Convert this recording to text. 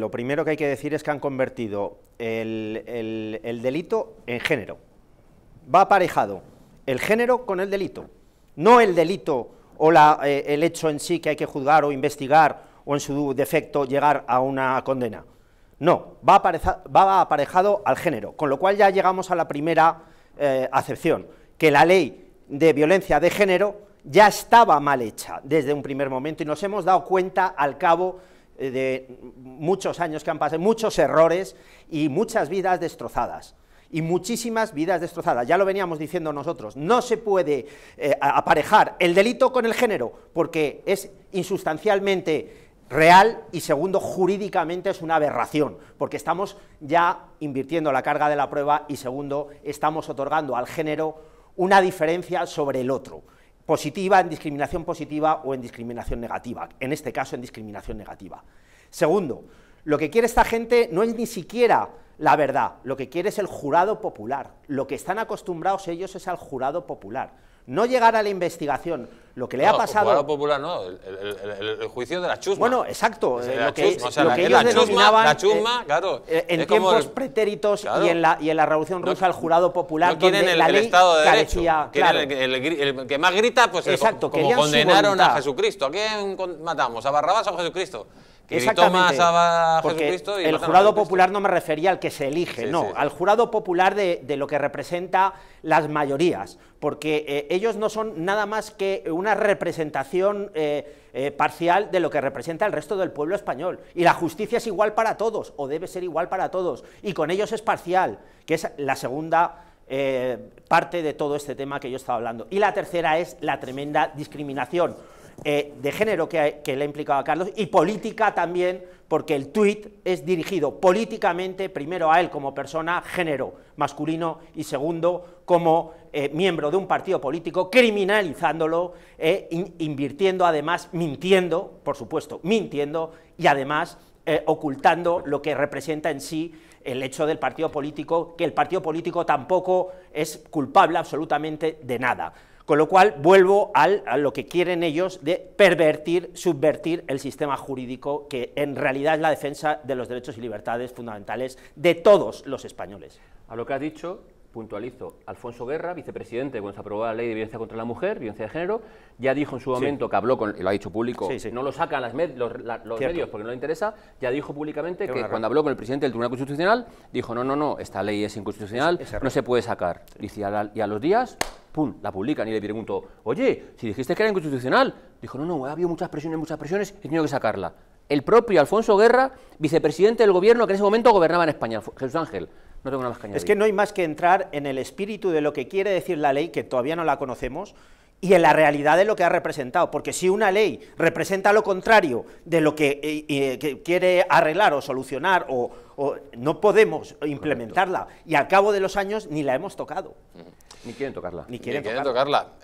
Lo primero que hay que decir es que han convertido el, delito en género. Va aparejado el género con el delito, no el delito o eh, el hecho en sí que hay que juzgar o investigar o en su defecto llegar a una condena. No, va, aparejado al género, con lo cual ya llegamos a la primera eh, acepción, que la ley de violencia de género ya estaba mal hecha desde un primer momento y nos hemos dado cuenta al cabo eh, de muchos años que han pasado, muchos errores y muchas vidas destrozadas y muchísimas vidas destrozadas. Ya lo veníamos diciendo nosotros, no se puede eh, aparejar el delito con el género, porque es insustancialmente real y segundo, jurídicamente es una aberración, porque estamos ya invirtiendo la carga de la prueba y segundo, estamos otorgando al género una diferencia sobre el otro positiva en discriminación positiva o en discriminación negativa, en este caso en discriminación negativa. Segundo, lo que quiere esta gente no es ni siquiera la verdad, lo que quiere es el jurado popular, lo que están acostumbrados ellos es al jurado popular no llegar a la investigación, lo que le ha pasado... El popular no, el, juicio de la chusma. Bueno, exacto, eh, lo que, chusma, lo que la Chusma, eh, claro. Eh, en tiempos pretéritos y, en la, y en la Revolución Rusa, el jurado popular, no quieren Estado de claro. el, que más grita, pues exacto, como condenaron a Jesucristo. ¿A quién matamos? ¿A Barrabás o a Jesucristo? Exactamente. porque el jurado popular no me refería al que se elige, no, al jurado popular de, lo que representa las mayorías, porque eh, ellos no son nada más que una representación eh, eh, parcial de lo que representa el resto del pueblo español. Y la justicia es igual para todos, o debe ser igual para todos, y con ellos es parcial, que es la segunda... parte de todo este tema que yo estaba hablando. Y la tercera es la tremenda discriminación eh, de género que, le ha implicado a Carlos y política también, porque el tuit es dirigido políticamente primero a él como persona, género masculino, y segundo como eh, miembro de un partido político, criminalizándolo, e invirtiendo además, mintiendo, por supuesto, mintiendo y además ocultando lo que representa en sí el hecho del partido político, que el partido político tampoco es culpable absolutamente de nada. Con lo cual vuelvo al, a lo que quieren ellos de pervertir, subvertir el sistema jurídico que en realidad es la defensa de los derechos y libertades fundamentales de todos los españoles. A lo que ha dicho, puntualizo, Alfonso Guerra, vicepresidente, cuando se aprobó la ley de violencia contra la mujer, violencia de género, ya dijo en su momento, que habló, con, y lo ha dicho público, no lo sacan las los, medios porque no le interesa, ya dijo públicamente que cuando habló con el presidente del Tribunal Constitucional, dijo, no, no, no, esta ley es inconstitucional, no se puede sacar. y a, y a los días pum, la publican ni le pregunto, oye, si dijiste que era inconstitucional, dijo, no, no, ha habido muchas presiones, muchas presiones, he tenido que sacarla. El propio Alfonso Guerra, vicepresidente del gobierno que en ese momento gobernaba en España, Jesús Ángel. No tengo nada más que Es que no hay más que entrar en el espíritu de lo que quiere decir la ley, que todavía no la conocemos, y en la realidad de lo que ha representado, porque si una ley representa lo contrario de lo que, eh, eh, quiere arreglar o solucionar, o, no podemos implementarla, y al cabo de los años ni la hemos tocado. Ni quieren tocarla. Ni quieren, tocarla. tocarla.